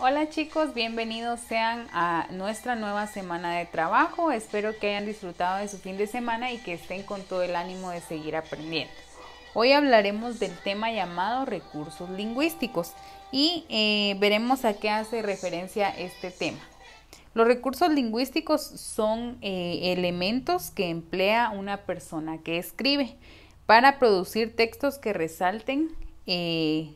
Hola chicos, bienvenidos sean a nuestra nueva semana de trabajo. Espero que hayan disfrutado de su fin de semana y que estén con todo el ánimo de seguir aprendiendo. Hoy hablaremos del tema llamado recursos lingüísticos y eh, veremos a qué hace referencia este tema. Los recursos lingüísticos son eh, elementos que emplea una persona que escribe para producir textos que resalten eh,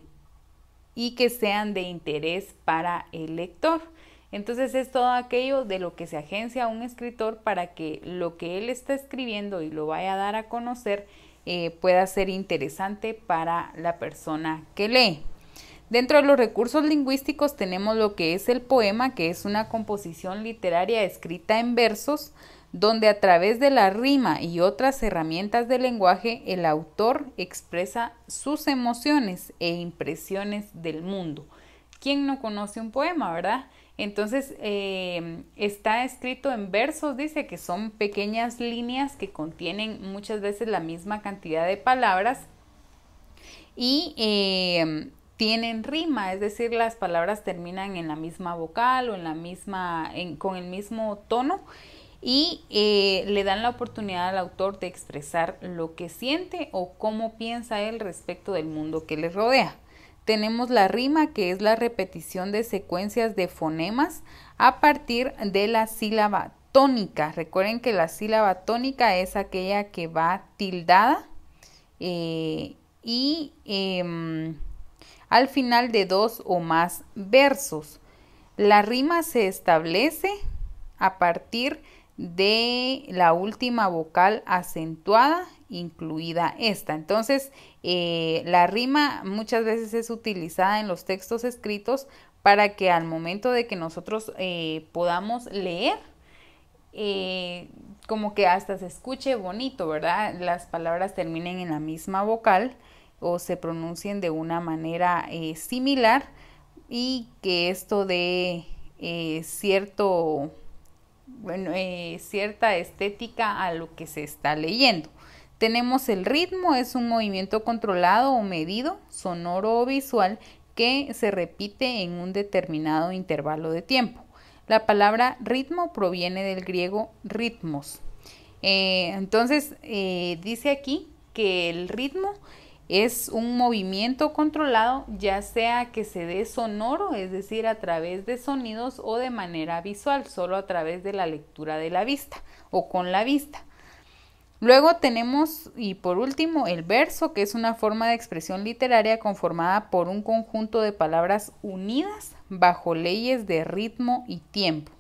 y que sean de interés para el lector. Entonces es todo aquello de lo que se agencia a un escritor para que lo que él está escribiendo y lo vaya a dar a conocer eh, pueda ser interesante para la persona que lee. Dentro de los recursos lingüísticos tenemos lo que es el poema, que es una composición literaria escrita en versos donde a través de la rima y otras herramientas del lenguaje el autor expresa sus emociones e impresiones del mundo. ¿Quién no conoce un poema, verdad? Entonces eh, está escrito en versos, dice que son pequeñas líneas que contienen muchas veces la misma cantidad de palabras y eh, tienen rima, es decir, las palabras terminan en la misma vocal o en la misma, con el mismo tono y eh, le dan la oportunidad al autor de expresar lo que siente o cómo piensa él respecto del mundo que le rodea. Tenemos la rima, que es la repetición de secuencias de fonemas a partir de la sílaba tónica. Recuerden que la sílaba tónica es aquella que va tildada eh, y em, al final de dos o más versos. La rima se establece a partir de la última vocal acentuada incluida esta. Entonces, eh, la rima muchas veces es utilizada en los textos escritos para que al momento de que nosotros eh, podamos leer, eh, como que hasta se escuche bonito, ¿verdad? Las palabras terminen en la misma vocal o se pronuncien de una manera similar y que esto dé cierto bueno, eh, cierta estética a lo que se está leyendo. Tenemos el ritmo, es un movimiento controlado o medido, sonoro o visual, que se repite en un determinado intervalo de tiempo. La palabra ritmo proviene del griego ritmos. Eh, entonces, eh, dice aquí que el ritmo es un movimiento controlado, ya sea que se dé sonoro, es decir, a través de sonidos o de manera visual, solo a través de la lectura de la vista o con la vista. Luego tenemos, y por último, el verso, que es una forma de expresión literaria conformada por un conjunto de palabras unidas bajo leyes de ritmo y tiempo.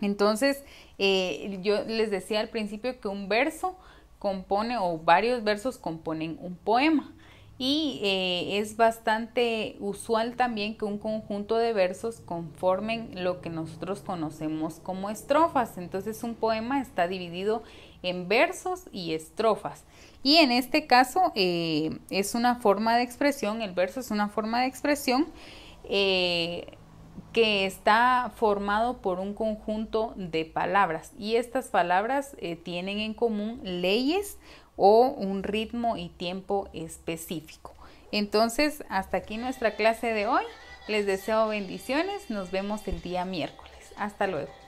Entonces, eh, yo les decía al principio que un verso compone o varios versos componen un poema. Y eh, es bastante usual también que un conjunto de versos conformen lo que nosotros conocemos como estrofas. Entonces un poema está dividido en versos y estrofas. Y en este caso eh, es una forma de expresión, el verso es una forma de expresión eh, que está formado por un conjunto de palabras y estas palabras eh, tienen en común leyes o un ritmo y tiempo específico. Entonces, hasta aquí nuestra clase de hoy. Les deseo bendiciones. Nos vemos el día miércoles. Hasta luego.